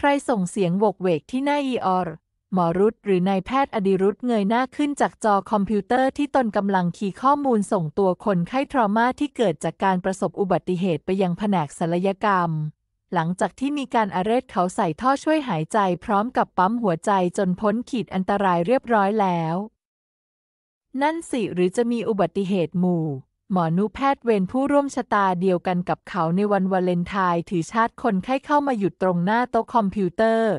ใครส่งเสียงบวกเวกที่หน้าอีออร์ หมอรุธหรือนายแพทย์อดิรุธเงยหน้าขึ้นจากจอคอมพิวเตอร์ที่ตนกำลังคีย์ข้อมูลส่งตัวคนไข้ทรมาที่เกิดจากการประสบอุบัติเหตุไปยังแผนกศัลยกรรม หลังจากที่มีการอาเรสเขาใส่ท่อช่วยหายใจพร้อมกับปั๊มหัวใจจนพ้นขีดอันตรายเรียบร้อยแล้ว นั่นสิหรือจะมีอุบัติเหตุหมู่หมอนุแพทย์เวรผู้ร่วมชะตาเดียวกันกับเขาในวันวาเลนไทน์ถือชาติคนไข้เข้ามาหยุดตรงหน้าโต๊ะคอมพิวเตอร์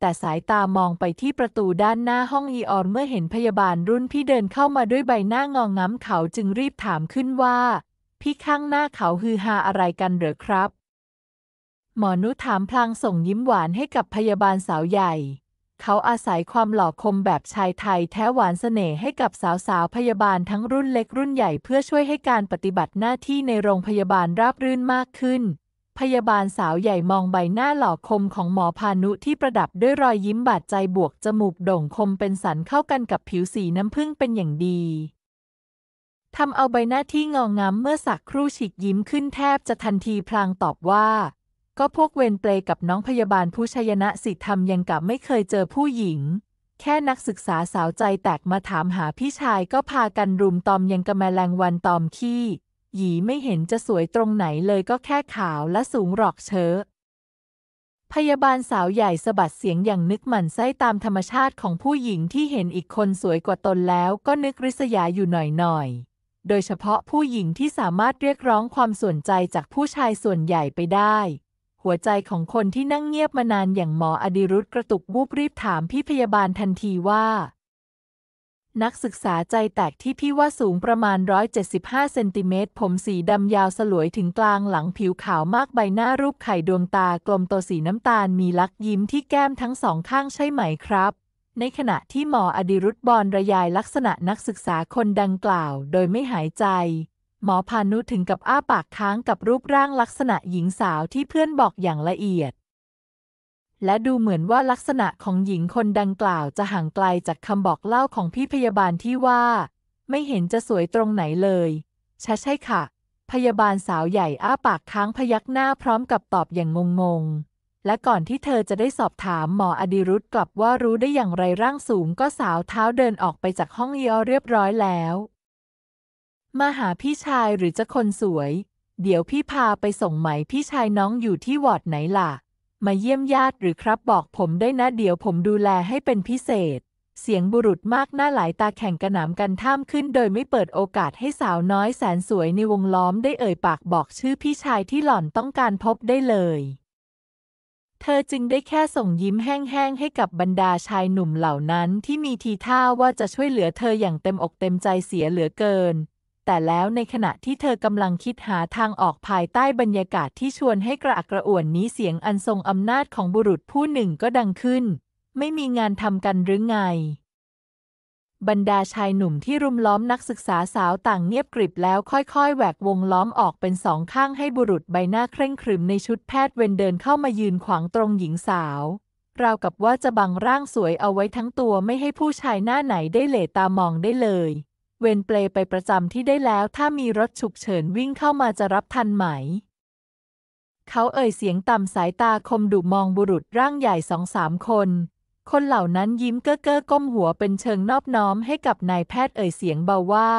แต่สายตามองไปที่ประตูด้านหน้าห้องอีออนเมื่อเห็นพยาบาลรุ่นพี่เดินเข้ามาด้วยใบหน้างองง้าเขาจึงรีบถามขึ้นว่า พี่ข้างหน้าเขาฮือฮาอะไรกันเหรอครับ หมอนุถามพลางส่งยิ้มหวานให้กับพยาบาลสาวใหญ่เขาอาศัยความหล่อคมแบบชายไทย แท้หวานเสน่ห์ให้กับสาวๆพยาบาลทั้งรุ่นเล็กรุ่นใหญ่เพื่อช่วยให้การปฏิบัติหน้าที่ในโรงพยาบาลราบรื่นมากขึ้น พยาบาลสาวใหญ่มองใบหน้าหล่อคมของหมอพานุที่ประดับด้วยรอยยิ้มบาดใจบวกจมูกโด่งคมเป็นสันเข้ากันกับผิวสีน้ำผึ้งเป็นอย่างดีทำเอาใบหน้าที่งองงามเมื่อสักครู่ฉีกยิ้มขึ้นแทบจะทันทีพลางตอบว่าก็พวกเวนเปลกับน้องพยาบาลผู้ชยนะสิทำยังกับไม่เคยเจอผู้หญิง แค่นักศึกษาสาวใจแตกมาถามหาพี่ชายก็พากันรุมตอมยังกะแมลงวันตอมขี้หยีไม่เห็นจะสวยตรงไหนเลยก็แค่ขาวและสูงหรอกเชอะพยาบาลสาวใหญ่สะบัดเสียงอย่างนึกหมันไส้ตามธรรมชาติของผู้หญิงที่เห็นอีกคนสวยกว่าตนแล้วก็นึกริษยาอยู่หน่อยๆโดยเฉพาะผู้หญิงที่สามารถเรียกร้องความสนใจจากผู้ชายส่วนใหญ่ไปได้หัวใจของคนที่นั่งเงียบมานานอย่างหมออดิรุธกระตุกวูบรีบถามพี่พยาบาลทันทีว่า นักศึกษาใจแตกที่พี่ว่าสูงประมาณ 175 เซนติเมตร ผมสีดำยาวสลวยถึงกลางหลังผิวขาวมากใบหน้ารูปไข่ดวงตากลมตัวสีน้ำตาลมีลักยิ้มที่แก้มทั้งสองข้างใช่ไหมครับ ในขณะที่หมออดิรุธบอลระยายลักษณะนักศึกษาคนดังกล่าวโดยไม่หายใจหมอพานุถึงกับอ้าปากค้างกับรูปร่างลักษณะหญิงสาวที่เพื่อนบอกอย่างละเอียด และดูเหมือนว่าลักษณะของหญิงคนดังกล่าวจะห่างไกลจากคำบอกเล่าของพี่พยาบาลที่ว่า ไม่เห็นจะสวยตรงไหนเลย ใช่ใช่ค่ะ พยาบาลสาวใหญ่อ้าปากค้างพยักหน้าพร้อมกับตอบอย่างงง ๆ และก่อนที่เธอจะได้สอบถามหมออดิรุธกลับว่ารู้ได้อย่างไรร่างสูงก็สาวเท้าเดินออกไปจากห้องเอียเรียบร้อยแล้วมาหาพี่ชายหรือจะคนสวย เดี๋ยวพี่พาไปส่งไหม พี่ชายน้องอยู่ที่วอร์ดไหนล่ะ มาเยี่ยมญาติหรือครับบอกผมได้นะ เดี๋ยวผมดูแลให้เป็นพิเศษ เสียงบุรุษมากหน้าหลายตาแข่งกระหน่ำกันท่ามขึ้น โดยไม่เปิดโอกาสให้สาวน้อยแสนสวยในวงล้อมได้เอ่ยปากบอกชื่อพี่ชายที่หล่อนต้องการพบได้เลย เธอจึงได้แค่ส่งยิ้มแห้งๆให้กับบรรดาชายหนุ่มเหล่านั้นที่มีทีท่าว่าจะช่วยเหลือเธออย่างเต็มอกเต็มใจเสียเหลือเกินแต่แล้วในขณะที่เธอกำลังคิดหาทางออกภายใต้บรรยากาศที่ชวนให้กระอักกระอ่วนนี้เสียงอันทรงอำนาจของบุรุษผู้หนึ่งก็ดังขึ้น ไม่มีงานทำกันหรือไง บรรดาชายหนุ่มที่รุมล้อมนักศึกษาสาวต่างเงียบกริบแล้วค่อยๆแหวกวงล้อมออกเป็นสองข้างให้บุรุษใบหน้าเคร่งครึมในชุดแพทย์เวนเดินเข้ามายืนขวางตรงหญิงสาว ราวกับว่าจะบังร่างสวยเอาไว้ทั้งตัวไม่ให้ผู้ชายหน้าไหนได้เหลตามองได้เลยเวนเปลไปประจำที่ได้แล้วถ้ามีรถฉุกเฉินวิ่งเข้ามาจะรับทันไหม เขาเอ่ยเสียงต่ำสายตาคมดุมองบุรุษร่างใหญ่สองสามคน คนเหล่านั้นยิ้มเก้อเก้อก้มหัวเป็นเชิงนอบน้อมให้กับนายแพทย์เอ่ยเสียงเบาว่า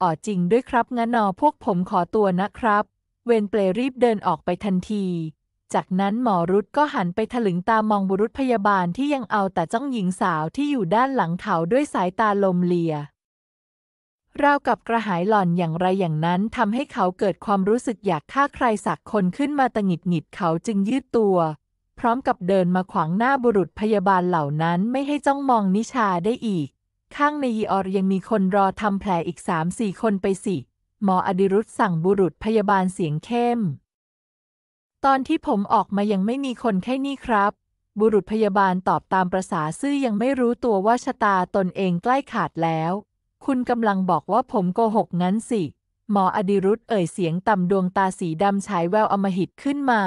อ๋อจริงด้วยครับงั้นนอพวกผมขอตัวนะครับ เวนเปลรีบเดินออกไปทันที จากนั้นหมอรุดก็หันไปถลึงตามองบุรุษพยาบาลที่ยังเอาแต่จ้องหญิงสาวที่อยู่ด้านหลังเขาด้วยสายตาลมเลียราวกับกระหายหล่อนอย่างไรอย่างนั้นทำให้เขาเกิดความรู้สึกอยากฆ่าใครสักคนขึ้นมาตงิดหงิดเขาจึงยืดตัว พร้อมกับเดินมาขวางหน้าบุรุษพยาบาลเหล่านั้นไม่ให้จ้องมองนิชาได้อีก ข้างในยีออรยังมีคนรอทำแผลอีกสามสี่คนไปสิหมออดิรุธสั่งบุรุษพยาบาลเสียงเข้ม ตอนที่ผมออกมายังไม่มีคนแค่นี้ครับ บุรุษพยาบาลตอบตามประษาซื่อยังไม่รู้ตัวว่าชะตาตนเองใกล้ขาดแล้วคุณกำลังบอกว่าผมโกหกงั้นสิ หมออดิรุธเอ่ยเสียงต่ำดวงตาสีดำฉายแววอมหิตขึ้นมา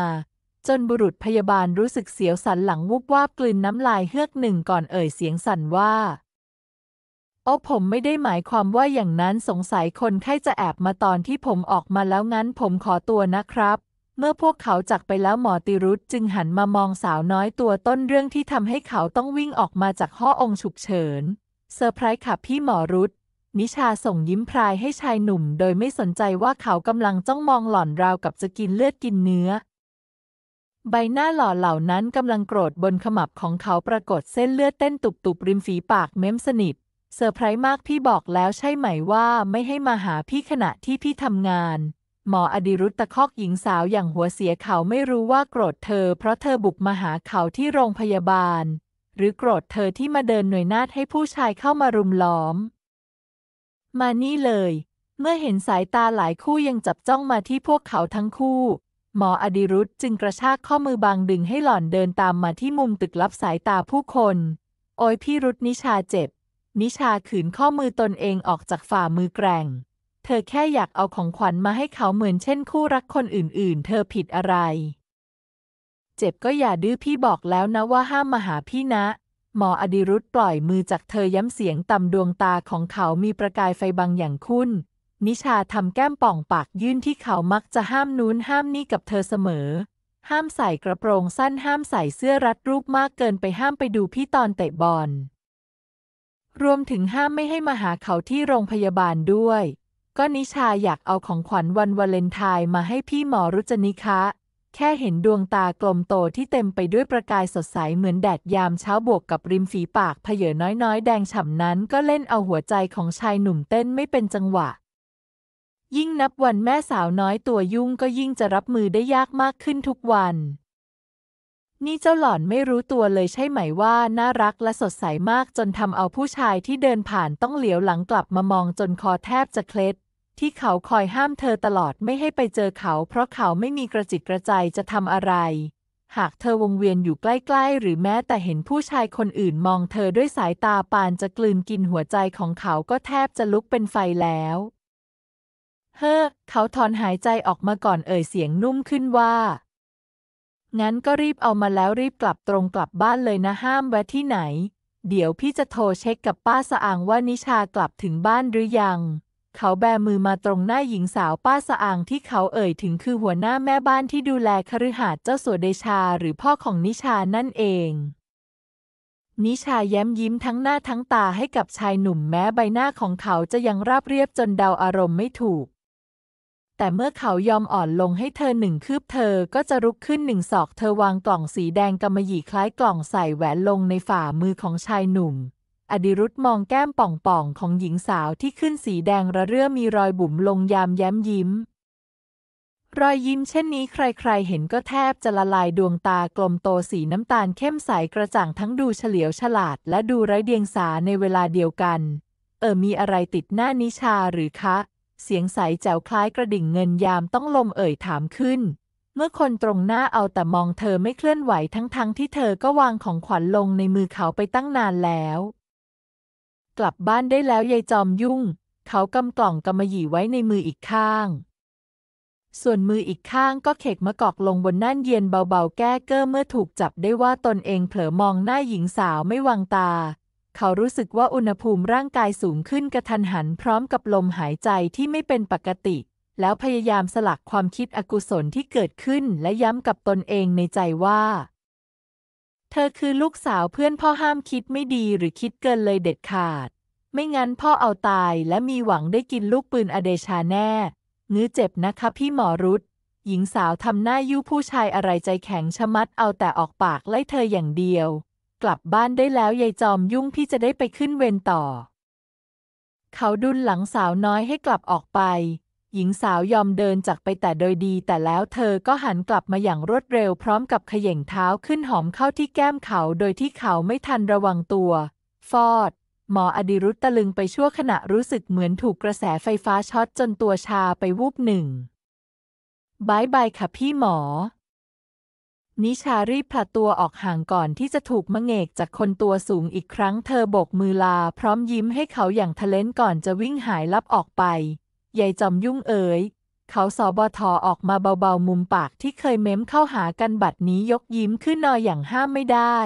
จนบุรุษพยาบาลรู้สึกเสียวสันหลังวูบวาบกลืนน้ำลายเฮือกหนึ่งก่อนเอ่ยเสียงสั่นว่าโอ้ผมไม่ได้หมายความว่าอย่างนั้นสงสัยคนไข้จะแอบมาตอนที่ผมออกมาแล้วงั้นผมขอตัวนะครับ เมื่อพวกเขาจากไปแล้วหมอติรุธจึงหันมามองสาวน้อยตัวต้นเรื่องที่ทำให้เขาต้องวิ่งออกมาจากห้ององฉุกเฉินเซอร์ไพรส์ค่ะพี่หมอรุธนิชาส่งยิ้มพรายให้ชายหนุ่ม โดยไม่สนใจว่าเขากำลังจ้องมองหล่อนราวกับจะกินเลือดกินเนื้อ ใบหน้าหล่อเหล่านั้นกำลังโกรธบนขมับของเขาปรากฏเส้นเลือดเต้นตุบๆ ริมฝีปากเม้มสนิทเซอร์ไพรส์มากพี่บอกแล้วใช่ไหมว่าไม่ให้มาหาพี่ขณะที่พี่ทำงาน หมออดิรุตตะคอกหญิงสาวอย่างหัวเสียเขาไม่รู้ว่าโกรธเธอ เพราะเธอบุกมาหาเขาที่โรงพยาบาล หรือโกรธเธอที่มาเดินหน่วยนาดให้ผู้ชายเข้ามารุมล้อมมานี่เลย เมื่อเห็นสายตาหลายคู่ยังจับจ้องมาที่พวกเขาทั้งคู่ หมออดิรุธจึงกระชากข้อมือบางดึงให้หล่อนเดินตามมาที่มุมตึกลับสายตาผู้คน โอ้ยพี่รุธนิชาเจ็บ นิชาขืนข้อมือตนเองออกจากฝ่ามือแกร่ง เธอแค่อยากเอาของขวัญมาให้เขาเหมือนเช่นคู่รักคนอื่นๆ เธอผิดอะไร เจ็บก็อย่าดื้อพี่บอกแล้วนะว่าห้ามมาหาพี่นะหมออดิรุธปล่อยมือจากเธอย้ำเสียงต่ำดวงตาของเขามีประกายไฟบางอย่างคุ้นนิชาทำแก้มป่องปากยื่นที่เขามักจะห้ามนู้นห้ามนี่กับเธอเสมอ ห้ามใส่กระโปรงสั้นห้ามใส่เสื้อรัดรูปมากเกินไปห้ามไปดูพี่ตอนเตะบอล รวมถึงห้ามไม่ให้มาหาเขาที่โรงพยาบาลด้วย ก็นิชาอยากเอาของขวัญวันวาเลนไทน์มาให้พี่หมอรุจนิคะแค่เห็นดวงตากลมโตที่เต็มไปด้วยประกายสดใสเหมือนแดดยามเช้าบวกกับริมฝีปากเพเยน้อยๆ แดงฉ่ำนั้นก็เล่นเอาหัวใจของชายหนุ่มเต้นไม่เป็นจังหวะ ยิ่งนับวันแม่สาวน้อยตัวยุ่งก็ยิ่งจะรับมือได้ยากมากขึ้นทุกวัน นี่เจ้าหล่อนไม่รู้ตัวเลยใช่ไหมว่าน่ารักและสดใสมากจนทำเอาผู้ชายที่เดินผ่านต้องเหลียวหลังกลับมามองจนคอแทบจะเคล็ดที่เขาคอยห้ามเธอตลอดไม่ให้ไปเจอเขาเพราะเขาไม่มีกระจิตกระใจจะทำอะไร หากเธอวงเวียนอยู่ใกล้ๆ หรือแม้แต่เห็นผู้ชายคนอื่นมองเธอด้วยสายตาปานจะกลืนกินหัวใจของเขาก็แทบจะลุกเป็นไฟแล้ว เฮ้อ เขาถอนหายใจออกมาก่อนเอ่ยเสียงนุ่มขึ้นว่า งั้นก็รีบเอามาแล้วรีบกลับตรงกลับบ้านเลยนะห้ามแวะที่ไหน เดี๋ยวพี่จะโทรเช็คกับป้าสะอางว่านิชากลับถึงบ้านหรือยังเขาแบมือมาตรงหน้าหญิงสาวป้าสะอางที่เขาเอ่ยถึงคือหัวหน้าแม่บ้านที่ดูแลคฤหาสน์เจ้าสัวเดชาหรือพ่อของนิชานั่นเอง นิชาแย้มยิ้มทั้งหน้าทั้งตาให้กับชายหนุ่มแม้ใบหน้าของเขาจะยังราบเรียบจนเดาอารมณ์ไม่ถูก แต่เมื่อเขายอมอ่อนลงให้เธอหนึ่งคืบเธอก็จะลุกขึ้นหนึ่งศอกเธอวางกล่องสีแดงกำมะหยี่คล้ายกล่องใส่แหวนลงในฝ่ามือของชายหนุ่มอดิรุธมองแก้มป่องๆ ของหญิงสาวที่ขึ้นสีแดงระเรื่อมีรอยบุ๋มลงยามแย้มยิ้ม รอยยิ้มเช่นนี้ใครๆเห็นก็แทบจะละลายดวงตากลมโตสีน้ำตาลเข้มใสกระจ่างทั้งดูเฉลียวฉลาดและดูไร้เดียงสาในเวลาเดียวกัน เออมีอะไรติดหน้านิชาหรือคะ เสียงใสแจ๋วคล้ายกระดิ่งเงินยามต้องลมเอ่ยถามขึ้น เมื่อคนตรงหน้าเอาแต่มองเธอไม่เคลื่อนไหวทั้งๆทที่เธอก็วางของขวัญลงในมือเขาไปตั้งนานแล้วกลับบ้านได้แล้วยายจอมยุ่ง เขากำกล่องกำมะหยี่ไว้ในมืออีกข้าง ส่วนมืออีกข้างก็เขกมะกอกลงบนน่านเย็นเบาๆแก้เก้อเมื่อถูกจับได้ว่าตนเองเผลอมองหน้าหญิงสาวไม่วางตา เขารู้สึกว่าอุณหภูมิร่างกายสูงขึ้นกระทันหันพร้อมกับลมหายใจที่ไม่เป็นปกติ แล้วพยายามสลักความคิดอกุศลที่เกิดขึ้นและย้ำกับตนเองในใจว่าเธอคือลูกสาวเพื่อนพ่อห้ามคิดไม่ดีหรือคิดเกินเลยเด็ดขาด ไม่งั้นพ่อเอาตายและมีหวังได้กินลูกปืนอเดชาแน่งื้อเจ็บนะคะพี่หมอรุตหญิงสาวทำหน้ายุผู้ชายอะไรใจแข็งชะมัดเอาแต่ออกปากไล่เธออย่างเดียว กลับบ้านได้แล้วยายจอมยุ่งพี่จะได้ไปขึ้นเวรต่อ เขาดุลหลังสาวน้อยให้กลับออกไปหญิงสาวยอมเดินจากไปแต่โดยดี แต่แล้วเธอก็หันกลับมาอย่างรวดเร็วพร้อมกับเขย่งเท้าขึ้นหอมเข้าที่แก้มเขาโดยที่เขาไม่ทันระวังตัว ฟอดหมออดิรุตตะลึงไปชั่วขณะรู้สึกเหมือนถูกกระแสไฟฟ้าช็อตจนตัวชาไปวูบหนึ่งบายบายค่ะพี่หมอ นิชารีบผลัดตัวออกห่างก่อนที่จะถูกมะเงกจากคนตัวสูงอีกครั้งเธอโบกมือลาพร้อมยิ้มให้เขาอย่างทะเลนก่อนจะวิ่งหายลับออกไปยายจอมยุ่งเอ๋ย เขาสอบอทอออกมาเบาๆมุมปากที่เคยเม้มเข้าหากันบัดนี้ยกยิ้มขึ้นนอยอย่างห้ามไม่ได้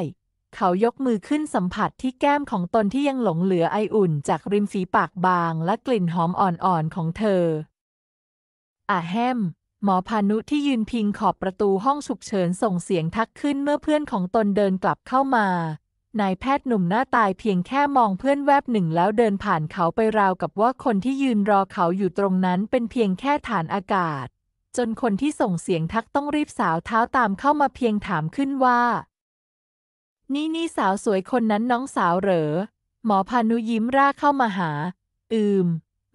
เขายกมือขึ้นสัมผัสที่แก้มของตนที่ยังหลงเหลือไออุ่นจากริมฝีปากบางและกลิ่นหอมอ่อนๆของเธอ อาแฮมหมอพานุที่ยืนพิงขอบประตูห้องฉุกเฉินส่งเสียงทักขึ้นเมื่อเพื่อนของตนเดินกลับเข้ามานายแพทย์หนุ่มหน้าตายเพียงแค่มองเพื่อนแวบหนึ่งแล้วเดินผ่านเขาไปราวกับว่าคนที่ยืนรอเขาอยู่ตรงนั้นเป็นเพียงแค่ฐานอากาศ จนคนที่ส่งเสียงทักต้องรีบสาวเท้าตามเข้ามาเพียงถามขึ้นว่า นี่นี่สาวสวยคนนั้นน้องสาวเหรอหมอพานุยิ้มร่าเข้ามาหา อืม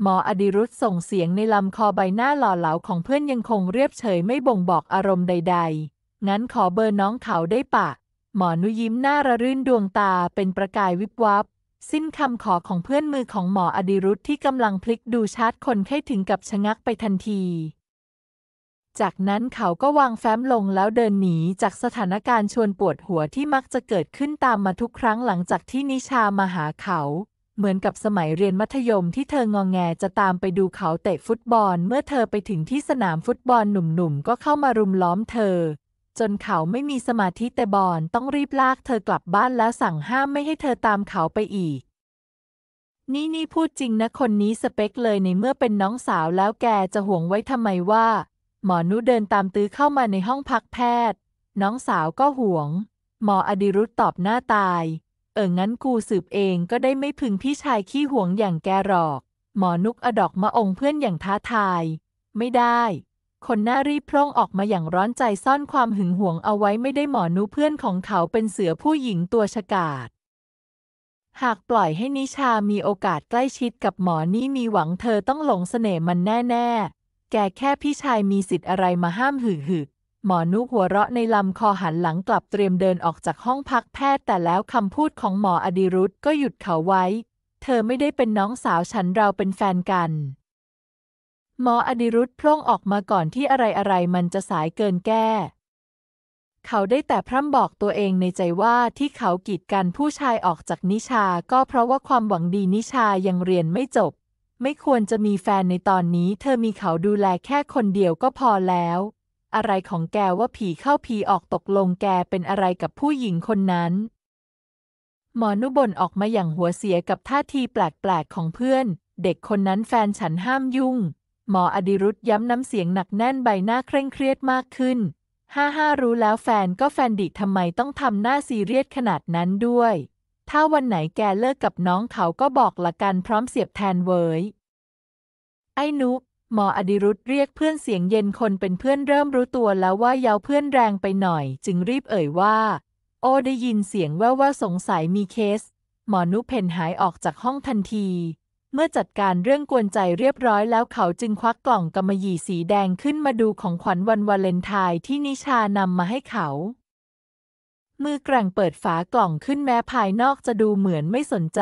หมออดิรุธส่งเสียงในลำคอใบหน้าหล่อเหลาของเพื่อนยังคงเรียบเฉยไม่บ่งบอกอารมณ์ใดๆงั้นขอเบอร์น้องเขาได้ปะหมอนุยิ้มหน้าระรื่นดวงตาเป็นประกายวิบวับสิ้นคำขอของเพื่อนมือของหมออดิรุธที่กำลังพลิกดูชาร์ตคนไข้ถึงกับชะงักไปทันที จากนั้นเขาก็วางแฟ้มลงแล้วเดินหนีจากสถานการณ์ชวนปวดหัวที่มักจะเกิดขึ้นตามมาทุกครั้งหลังจากที่นิชามาหาเขา เหมือนกับสมัยเรียนมัธยมที่เธององแงจะตามไปดูเขาเตะฟุตบอลเมื่อเธอไปถึงที่สนามฟุตบอลหนุ่มๆก็เข้ามารุมล้อมเธอจนเขาไม่มีสมาธิแต่บอนต้องรีบลากเธอกลับบ้านแล้วสั่งห้ามไม่ให้เธอตามเขาไปอีก นี่นี่พูดจริงนะคนนี้สเปคเลยในเมื่อเป็นน้องสาวแล้วแกจะห่วงไว้ทำไมว่า หมอนุเดินตามตื้อเข้ามาในห้องพักแพทย์ น้องสาวก็ห่วง หมออดิรุตตอบหน้าตาย เอองั้นกูสืบเองก็ได้ไม่พึงพี่ชายขี้ห่วงอย่างแกหรอก หมอนุกอดอกมาองเพื่อนอย่างท้าทาย ไม่ได้คนหน้ารีบพร่องออกมาอย่างร้อนใจซ่อนความหึงหวงเอาไว้ไม่ได้หมอนุเพื่อนของเขาเป็นเสือผู้หญิงตัวฉกาจหากปล่อยให้นิชามีโอกาสใกล้ชิดกับหมอนี่มีหวังเธอต้องหลงเสน่ห์มันแน่ ๆ แกแค่พี่ชายมีสิทธิ์อะไรมาห้ามหึหึหมอนุหัวเราะในลำคอหันหลังกลับเตรียมเดินออกจากห้องพักแพทย์แต่แล้วคำพูดของหมออดิรุธก็หยุดเขาไว้ เธอไม่ได้เป็นน้องสาวฉันเราเป็นแฟนกันหมออดิรุธพร่องออกมาก่อนที่อะไรๆมันจะสายเกินแก้ เขาได้แต่พร่ำบอกตัวเองในใจว่าที่เขากีดกันผู้ชายออกจากนิชา ก็เพราะว่าความหวังดีนิชายังเรียนไม่จบ ไม่ควรจะมีแฟนในตอนนี้ เธอมีเขาดูแลแค่คนเดียวก็พอแล้ว อะไรของแกว่าผีเข้าผีออกตกลงแกเป็นอะไรกับผู้หญิงคนนั้น หมอนุบลออกมาอย่างหัวเสียกับท่าทีแปลกๆของเพื่อน เด็กคนนั้นแฟนฉันห้ามยุ่งหมออดิรุธย้ำน้ำเสียงหนักแน่นใบหน้าเคร่งเครียดมากขึ้นห้าห้ารู้แล้วแฟนก็แฟนดิทำไมต้องทำหน้าซีเรียสขนาดนั้นด้วย ถ้าวันไหนแกเลิกกับน้องเขาก็บอกละกันพร้อมเสียบแทนเว้ยไอ้นุ หมออดิรุธเรียกเพื่อนเสียงเย็นคนเป็นเพื่อนเริ่มรู้ตัวแล้วว่าเยาเพื่อนแรงไปหน่อย จึงรีบเอ่ยว่า โอ้ได้ยินเสียงแว่วว่าสงสัยมีเคส หมอนุเพนหายออกจากห้องทันทีเมื่อจัดการเรื่องกวนใจเรียบร้อย แล้วเขาจึงควักกล่องกำมะหยี่สีแดงขึ้นมาดูของขวัญวันวาเลนไทน์ที่นิชานำมาให้เขา มือแกร่งเปิดฝากล่องขึ้นแม้ภายนอกจะดูเหมือนไม่สนใจ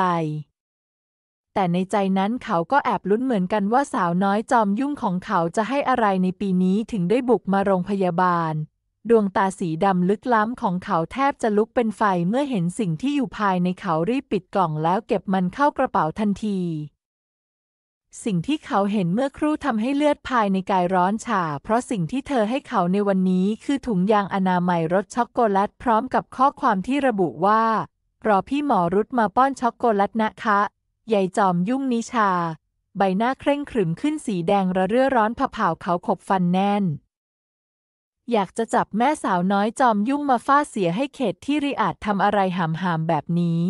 แต่ในใจนั้นเขาก็แอบลุ้นเหมือนกันว่าสาวน้อยจอมยุ่งของเขาจะให้อะไรในปีนี้ถึงได้บุกมาโรงพยาบาล ดวงตาสีดำลึกล้ำของเขาแทบจะลุกเป็นไฟเมื่อเห็นสิ่งที่อยู่ภายในเขารีบปิดกล่องแล้วเก็บมันเข้ากระเป๋าทันทีสิ่งที่เขาเห็นเมื่อครู่ทำให้เลือดภายในกายร้อนฉ่าเพราะสิ่งที่เธอให้เขาในวันนี้คือถุงยางอนามัยรสช็อกโกแลตพร้อมกับข้อความที่ระบุว่ารอพี่หมอรุดมาป้อนช็อกโกแลตนะคะยายจอมยุ่งนิชา ใบหน้าเคร่งขรึมขึ้นสีแดงระเรื่อร้อนผาเผาเขาขบฟันแน่น อยากจะจับแม่สาวน้อยจอมยุ่งมาฟาเสียให้เขตที่ริอาจทำอะไรหามหามแบบนี้